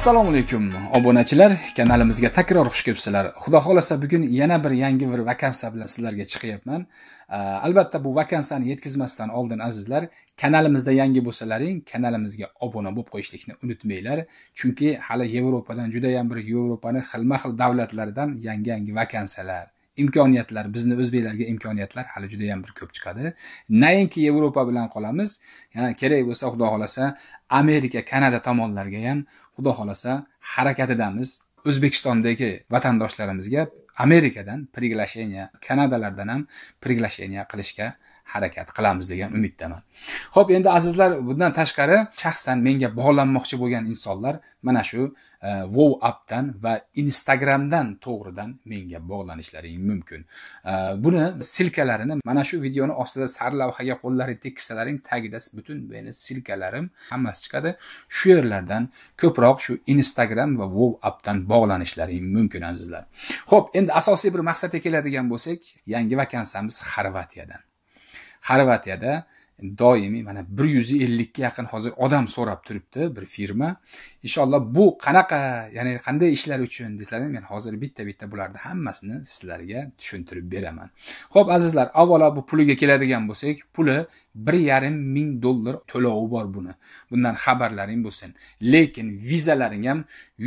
assalomu alaykum obunachilar kanalimizga takror xush kelibsizlar xudo xohlasa bugun yana bir yangi bir vakansiya bilan sizlarga chiqyapman albatta bu vakansiyani yetkazmasdan oldin azizlar kanalimizda yangi bo'lsalaring kanalimizga obuna bo'lib qo'yishlikni unutmanglar chunki hali yevropadan judayam bir yevropani xilma xil davlatlaridan yangi yangi vakansiyalar imkoniyatlar bizni o'zbeklarga imkoniyatlar hali juda yam bir ko'p chiqadi nainki yevropa bilan qolamiz yana kerak bo'lsa xudo xohlasa amerika kanada tomonlarga ham xudo xohlasa harakatidamiz o'zbekistondagi vatandoshlarimizga amerikadan приглашение kanadalardan ham приглашение qilishga harakat qilamiz degan umiddaman ho'p endi azizlar bundan tashqari shaxsan menga bog'lanmoqchi bo'lgan insonlar mana shu e, wow appdan va instagramdan to'g'ridan menga bog'lanishlaring mumkin e, buni silkalarini mana shu videoni ostida sarlavhaga qo'llaring tekkizsalaring tagida butun meni silkalarim hammasi chiqadi shu yerlardan ko'proq shu instagram va wow appdan bog'lanishlaring mumkin azizlar ho'p endi asosiy bir maqsadga keladigan bo'lsak yangi vakansiyamiz xorvatiyadan xorvatiyada doimiy mana bir yuz ellikka yaqin hozir odam so'rab turibdi bir firma inshaalloh bu qanaqa ya'ni qanday ishlar uchun desalar men hozir bitta bitta bularni hammasini sizlarga tushuntirib beraman ho'p azizlar avvalo bu puliga keladigan bo'lsak puli bir yarim ming dollar to'lovi bor buni bundan xabarlaring bo'lsin lekin vizalaring ham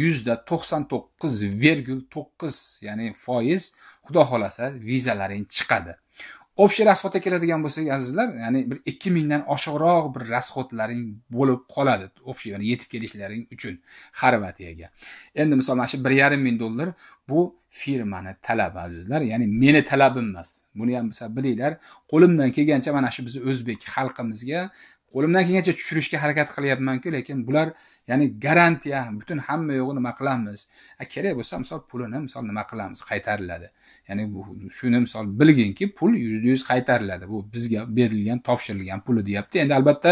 yuzda to'qson to'qqiz vergul to'qqiz ya'ni foiz xudo xohlasa vizalaring chiqadi общий расходga keladigan bo'lsak azizlar ya'ni bir ikki mingdan oshiqroq bir rasxodlaring bo'lib qoladi общий ya'ni yetib kelishlaring uchun xorvatiyaga endi misol mana shu bir yarim ming dollar bu firmani talabi azizlar ya'ni meni talabim emas buni ham bilinglar qo'limdan kelgancha mana shu bizni o'zbek xalqimizga qo'limdan kelgancha tushirishga harakat qilyapmanku lekin bular ya'ni garantiya butun hamma yo'g'i nima qilamiz kerak bo'lsa misol pulini misol nima qilamiz qaytariladi ya'ni bu shuni misol bilginki pul yuzda yuz qaytariladi bu bizga berilgan topshirilgan puli deyapti endi albatta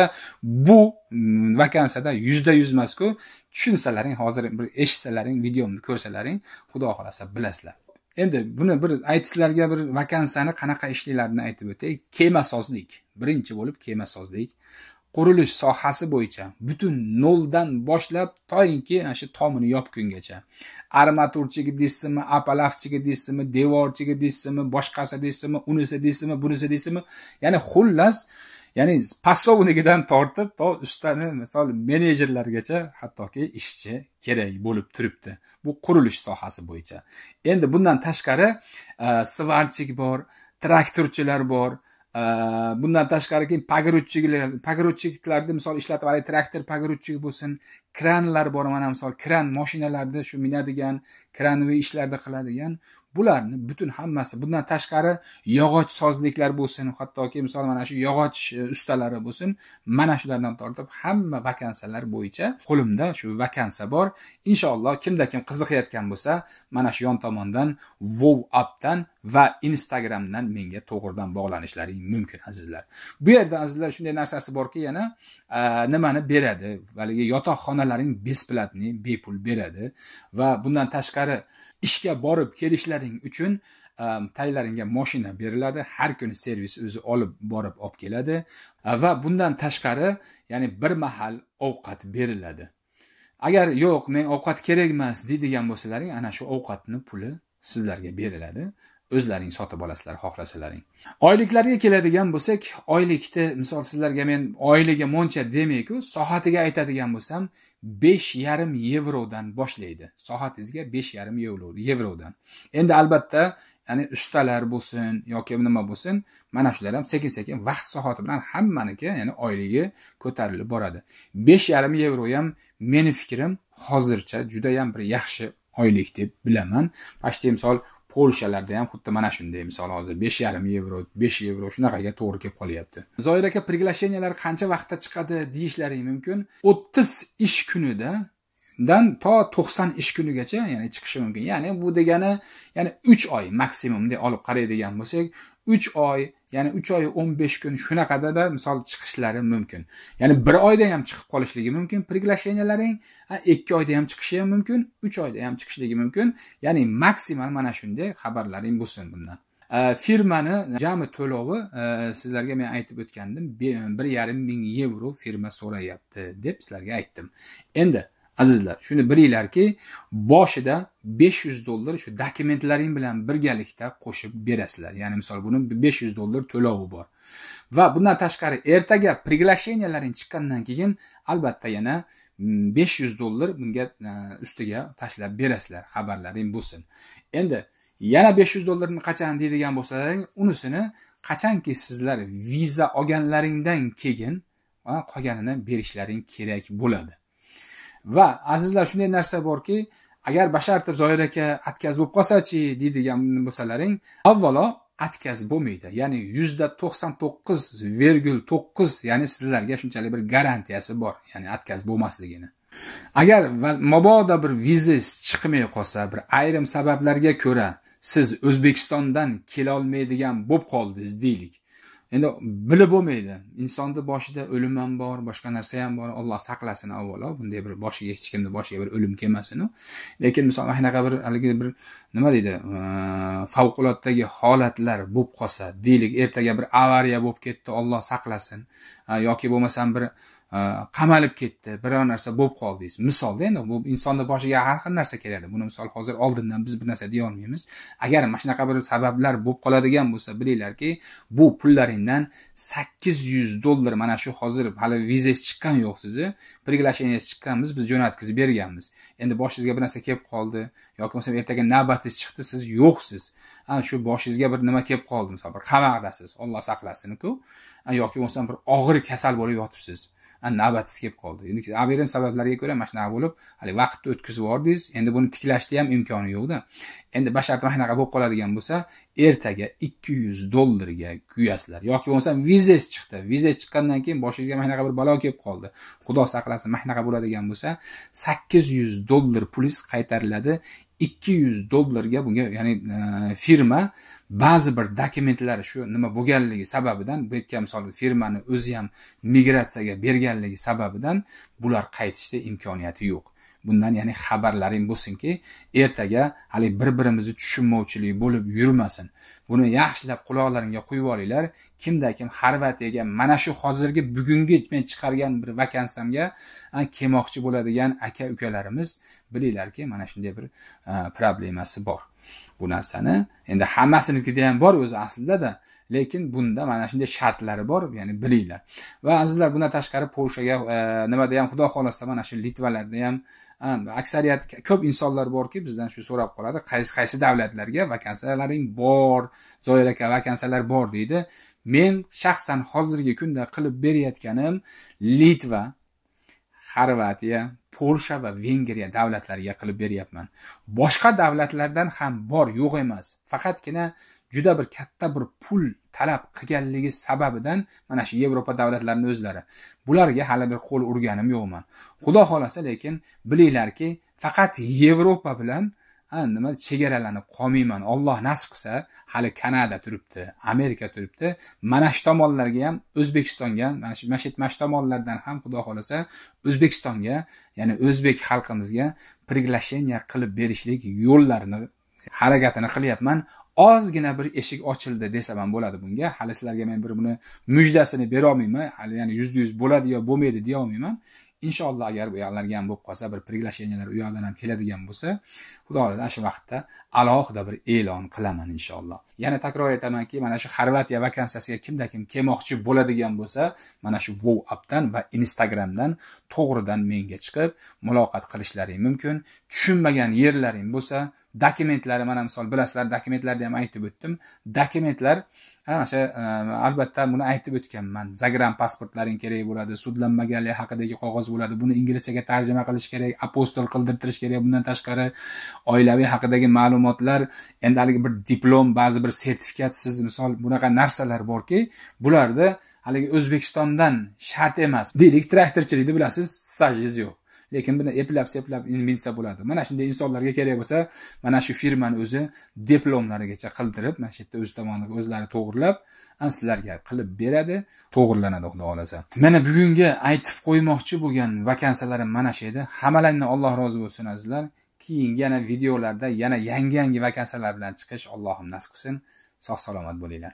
bu mm, vakansiyada yuzda yuz emasku tushunsalaring hozir bir eshitsalaring videomni ko'rsalaring xudo xohlasa bilasizlar endi buni bir aytsizlarga bir vakansiyani qanaqa ishlaylarini aytib o'tay kemasozlik birinchi bo'lib kemasozlik qurilish sohasi bo'yicha butun noldan boshlab toinki ana shu tomini yopgungacha armaturchiga deysizmi apalavchiga deysizmi devorchiga deysizmi boshqasi deysizmi unisi deysizmi bunisi deysizmi ya'ni xullas ya'ni passovnikidan tortib to ustani misol menejerlargacha hattoki ishchi kerak bo'lib turibdi bu qurilish sohasi bo'yicha endi bundan tashqari e, svarchik bor traktorchilar bor bundan tashqari keyin pogrudchiklar pogrudchiklarni misol ishlatib haligi traktor pogrudchik bo'lsin kranlar bor mana misol kran moshinalarda shu minadigan kranoviy ishlarda qiladigan bularni butun hammasi bundan tashqari yog'och sozliklar bo'lsin hattoki misol mana shu yog'och e, ustalari bo'lsin mana shulardan tortib hamma vakansiyalar bo'yicha qo'limda shu vakansiya bor inshaalloh kimda kim qiziqayotgan bo'lsa mana shu yon tomondan wow appdan va instagramdan menga to'g'ridan bog'lanishlaring mumkin azizlar bu yerda azizlar shunday narsasi borki yana nimani beradi haligi yotoqxonalaring besplatniy bepul beradi va bundan tashqari ishga borib kelishlaring uchun taylaringga moshina beriladi har kuni servis o'zi olib borib olib keladi va bundan tashqari ya'ni bir mahal ovqat beriladi agar yo'q men ovqat kerak emas deydigan bo'lsalaring ana shu ovqatni puli sizlarga beriladi o'zlaring sotib olasizlar xohlasalaring oyliklarga keladigan bo'lsak oylikni misol sizlarga men oyligi moncha demayku soatiga aytadigan bo'lsam besh yarim yevrodan boshlaydi soatingizga besh yarim yevrodan endi albatta ya'ni ustalar bo'lsin yoki nima bo'lsin mana shular ham sekin sekin vaqt soati bilan hammaniki ya'ni oyligi ko'tarilib boradi besh yarim yevro ham meni fikrim hozircha judayam bir yaxshi oylik deb bilaman почти misol polshalarda ham xuddi mana shunday misol hozir besh yarim yevro besh yevro shunaqaga to'g'ri kelib qolyapti zoir aka приглашениялар qancha vaqtda chiqadi deyishlaring mumkin o'ttiz ish kunida dan to to'qson ish kunigacha ya'ni chiqishi mumkin ya'ni bu degani ya'ni uch oy maksimumda olib qaraydigan bo'lsak uch oy ya'ni uch oy o'n besh kun shunaqadada misol chiqishlari mumkin ya'ni bir oyda ham chiqib qolishligi mumkin приглашениялaring ikki oyda ham chiqishi ham mumkin uch oyda ham chiqishligi mumkin ya'ni maksimal mana shunday xabarlaring bo'lsin bundan firmani jami to'lovi e, sizlarga men aytib o'tgandim bir yarim ming yevro firma so'rayapti deb sizlarga aytdim endi azizlar shuni bilinglarki boshida besh yuz dollar shu dokumentlaring bilan birgalikda qo'shib berasizlar ya'ni misol buni besh yuz dollar to'lovi bor va bundan tashqari ertaga приглашениялaring chiqqandan keyin albatta yana mm, besh yuz dollar bunga e, ustiga tashlab berasizlar xabarlaring bo'lsin endi yana besh yuz dollarni qachon deydigan bo'lsalaring unisini qachonki sizlar viza olganlaringdan keyin qolganini berishlaring kerak bo'ladi va azizlar shunday narsa borki agar bashar deb zoir aka atkaz bo'lib qolsachi deydigan bo'lsalaring avvalo atkaz bo'lmaydi ya'ni yuzda to'qson to'qqiz vergul to'qqiz ya'ni sizlarga shunchalik bir garantiyasi bor ya'ni atkaz bo'lmasligini agar mabodo bir vizangiz chiqmay qolsa bir ayrim sabablarga ko'ra siz o'zbekistondan kelolmaydigan bo'lib qoldingiz deylik endi bilib bo'lmaydi insonni boshida o'lim ham bor boshqa narsa ham bor alloh saqlasin avvalo bunday bir boshiga hech kimni boshiga bir o'lim kelmasinu lekin misol shunaqa bir haligi bir nima deydi favqulotdagi holatlar bo'lib qolsa deylik ertaga bir avariya bo'lib ketdi olloh saqlasin yoki bo'lmasam bir Э, qamalib ketdi biror narsa bo'lib qoldi deysiz misolda endi bu insonni boshiga har xil narsa keladi buni misol hozir oldindan biz bir narsa deyolmaymiz agar mana shunaqa bir sabablar bo'lib qoladigan bo'lsa bilinglarki bu pullaringdan sakkiz yuz dollar mana shu hozir hali vizangiz chiqqan yo'q sizni приглашениеңiz chiqqanmiz biz jo'natkazib berganmiz endi boshingizga bir narsa kelib qoldi yoki bo'lmasam ertaga navbatingiz chiqdi siz yo'qsiz ana shu boshingizga bir nima kelib qoldi misol bir qamoqdasiz olloh saqlasinku yoki bo'lmasam bir og'ir kasal bo'lib yotibsiz navbatisi kelib qoldi endi abirim sabablarga ko'ra mana shunaqa bo'lib haligi vaqtni o'tkazib yubordingiz endi buni tiklashni ham imkoni yo'qda endi bashart mana shunaqa bo'lib qoladigan bo'lsa ertaga ikki yuz dollarga kuyasizlar yoki bo'lmasam vizangiz chiqdi viza chiqqandan keyin boshingizga mana shunaqa bir balo kelib qoldi xudo saqlasin mana shunaqa bo'ladigan bo'lsa sakkiz yuz dollar pulingiz qaytariladi 200 dollarga bunga ya'ni e, firma ba'zi bir dokumentlari shu nima bo'lganligi sababidan bu aytgan misolda firmani o'zi ham migratsiyaga berganligi sababidan bular qaytishni imkoniyati yo'q bundan ya'ni xabarlaring bo'lsinki ertaga haligi bir birimizni tushunmovchilik bo'lib yurmasin buni yaxshilab quloqlaringga qo'yib olinglar kimda kim xorvatiyaga mana shu hozirgi bugungi men chiqargan bir vakansiyamga kelmoqchi bo'ladigan aka ukalarimiz bilinglarki mana shunday bir problemasi bor bu narsani endi hammasinikida ham bor o'zi aslida lekin bunda mana shunday shartlari bor ya'ni bilinglar va azizlar bundan tashqari polshaga e, nimada ham xudo xohlasa mana shu litvalarda ham aksariyat ko'p insonlar borki bizdan shu so'rab qoladi qaysi qaysi davlatlarga vakansiyalaring bor zoir aka vakansiyalar bor deydi men shaxsan hozirgi kunda qilib berayotganim litva xorvatiya polsha va vengriya davlatlariga qilib beryapman boshqa davlatlardan ham bor yo'q emas faqatgina juda bir katta bir pul talab qilganligi sababidan mana shu yevropa davlatlarini o'zlari bularga hali bir qo'l urganim yo'qman xudo xohlasa lekin bilinglarki faqat yevropa bilan nima chegaralanib qolmayman olloh nasib qilsa hali kanada turibdi amerika turibdi mana shu tomonlarga ham o'zbekistonga mana shu mana shu tomonlardan ham xudo xohlasa o'zbekistonga ya'ni o'zbek xalqimizga приглашение qilib berishlik yo'llarini harakatini qilyapman ozgina bir eshik ochildi desam ham bo'ladi bunga hali sizlarga men bir buni mujdasini berolmayman hali ya'ni yuzda yuz bo'ladi yo bo'lmaydi deyolmayman inshaalloh agar bu yoqlarga ham bo'lib qolsa bir приглашениялар u yoqdan ham keladigan bo'lsa xudo xohlasa shu vaqtda alohida bir e'lon qilaman inshaalloh yana takror aytamanki mana shu xorvatiya vakansiyasiga kimda kim kelmoqchi bo'ladigan bo'lsa mana shu wow appdan va instagramdan to'g'ridan menga chiqib muloqot qilishlaring mumkin tushunmagan yerlaring bo'lsa dokumentlari mana misol bilasizlar dokumentlarda ham aytib o'tdim dokumentlar ana o'sha e, albatta buni aytib o'tganman zagram pasportlaring kerak bo'ladi sudlanmaganlik haqidagi qog'oz bo'ladi buni inglizchaga tarjima qilish kerak apostol qildirtirish kerak bundan tashqari oilaviy haqidagi ma'lumotlar endi haligi bir diplom ba'zi bir sertifikat siz misol bunaqa narsalar borki bularda haligi o'zbekistondan shart emas deylik traktorchilikni bilasiz stajingiz yo'q lekin buni eplab seplab minsa bo'ladi mana shunday insonlarga kerak bo'lsa mana shu firmani o'zi diplomlarigacha qildirib mana shu yerda o'z tomoniga o'zlari to'g'irlab sizlarga qilib beradi to'g'irlanadi xudo xohlasa mana bugungi aytib qo'ymoqchi bo'lgan vakansiyalarim mana shu edi hammalaringdan alloh rozi bo'lsin azizlar keyingi yana videolarda yana yangi yangi vakansiyalar bilan chiqish allohim nasib qilsin sog' salomat bo'linglar